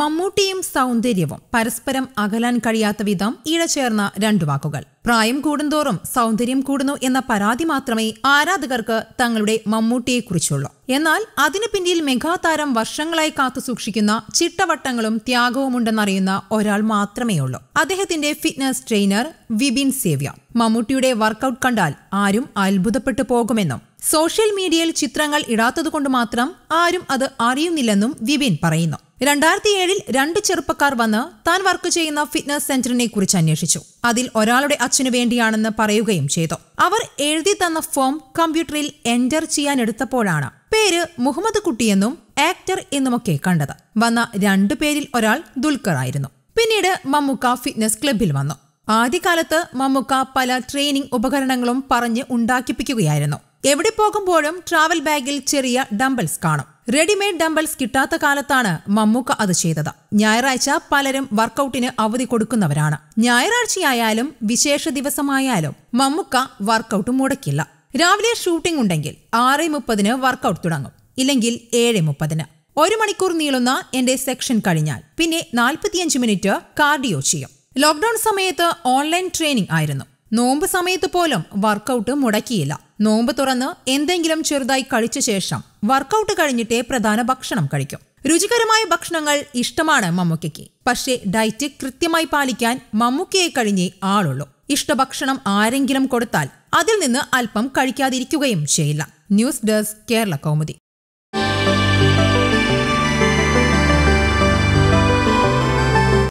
മമ്മൂട്ടിയും സൗന്ദര്യവും പരസ്പരം അകലാൻ കഴിയാത്ത വിധം ഇഴചേർന്ന രണ്ടു വാക്കുകൾ പ്രായം കൂടുന്തോറും സൗന്ദര്യം കൂടുന്നു എന്ന പരാതി മാത്രമേ ആരാധകർക്ക് തങ്ങളുടെ മമ്മൂട്ടിയെക്കുറിച്ചുള്ളൂ എന്നാൽ അതിനു പിന്നിൽ മെഗാതാരം വർഷങ്ങളായി കാത്തുസൂക്ഷിക്കുന്ന ചിട്ടവട്ടങ്ങളും ത്യാഗവും ഉണ്ടെന്നറിയുന്ന ഒരാൾ മാത്രമേ ഉള്ളൂ അദ്ദേഹത്തിന്റെ ഫിറ്റ്നസ് ട്രെയിനർ വിബിൻ സേവ്യ മമ്മൂട്ടിയുടെ വർക്കൗട്ട് കണ്ടാൽ ആരും അത്ഭുതപ്പെട്ടു പോകുമെന്നും സോഷ്യൽ മീഡിയയിൽ ചിത്രങ്ങൾ ഇടാത്തതുകൊണ്ട് മാത്രം ആരും അത് അറിയുന്നില്ലെന്നും വിബിൻ പറയുന്നു രണ്ടായിരത്തി ഏഴിൽ രണ്ട് ചെറുപ്പക്കാർ വന്ന് താൻ വർക്ക് ചെയ്യുന്ന ഫിറ്റ്നസ് സെന്ററിനെ കുറിച്ച് അന്വേഷിച്ചു അതിൽ ഒരാളുടെ അച്ഛനു വേണ്ടിയാണെന്ന് പറയുകയും ചെയ്തു അവർ എഴുതി തന്ന ഫോം കമ്പ്യൂട്ടറിൽ എന്റർ ചെയ്യാൻ എടുത്തപ്പോഴാണ് പേര് മുഹമ്മദ് കുട്ടിയെന്നും ആക്ടർ എന്നുമൊക്കെ കണ്ടത് വന്ന രണ്ടു പേരിൽ ഒരാൾ ദുൽഖർ ആയിരുന്നു പിന്നീട് മമ്മുക്ക ഫിറ്റ്നസ് ക്ലബിൽ വന്നു ആദ്യകാലത്ത് മമ്മുക്ക പല ട്രെയിനിങ് ഉപകരണങ്ങളും പറഞ്ഞ് ഉണ്ടാക്കിപ്പിക്കുകയായിരുന്നു എവിടെ പോകുമ്പോഴും ട്രാവൽ ബാഗിൽ ചെറിയ ഡംബൽസ് കാണും റെഡിമെയ്ഡ് ഡംബൽസ് കിട്ടാത്ത കാലത്താണ് മമ്മൂക്ക അത് ചെയ്തത് ഞായറാഴ്ച പലരും വർക്കൗട്ടിന് അവധി കൊടുക്കുന്നവരാണ് ഞായറാഴ്ചയായാലും വിശേഷ ദിവസമായാലും മമ്മൂക്ക വർക്കൗട്ട് മുടക്കില്ല രാവിലെ ഷൂട്ടിംഗ് ഉണ്ടെങ്കിൽ ആറ് മുപ്പതിന് വർക്കൗട്ട് തുടങ്ങും ഇല്ലെങ്കിൽ ഏഴ് മുപ്പതിന് ഒരു മണിക്കൂർ നീളുന്ന എന്റെ സെക്ഷൻ കഴിഞ്ഞാൽ പിന്നെ നാൽപ്പത്തിയഞ്ച് മിനിറ്റ് കാർഡിയോ ചെയ്യും ലോക്ക്ഡൌൺ സമയത്ത് ഓൺലൈൻ ട്രെയിനിംഗ് ആയിരുന്നു നോമ്പ് സമയത്ത് പോലും വർക്കൗട്ട് മുടക്കിയില്ല നോമ്പ് തുറന്ന് എന്തെങ്കിലും ചെറുതായി കഴിച്ച ശേഷം വർക്കൗട്ട് കഴിഞ്ഞിട്ടേ പ്രധാന ഭക്ഷണം കഴിക്കും രുചികരമായ ഭക്ഷണങ്ങൾ ഇഷ്ടമാണ് മമ്മൂക്കയ്ക്ക് പക്ഷേ ഡയറ്റ് കൃത്യമായി പാലിക്കാൻ മമ്മൂക്കയെ കഴിഞ്ഞേ ആളുള്ളൂ ഇഷ്ടഭക്ഷണം ആരെങ്കിലും കൊടുത്താൽ അതിൽ നിന്ന് അല്പം കഴിക്കാതിരിക്കുകയും ചെയ്യില്ല ന്യൂസ് ഡെസ്ക് കേരള കൗമുദി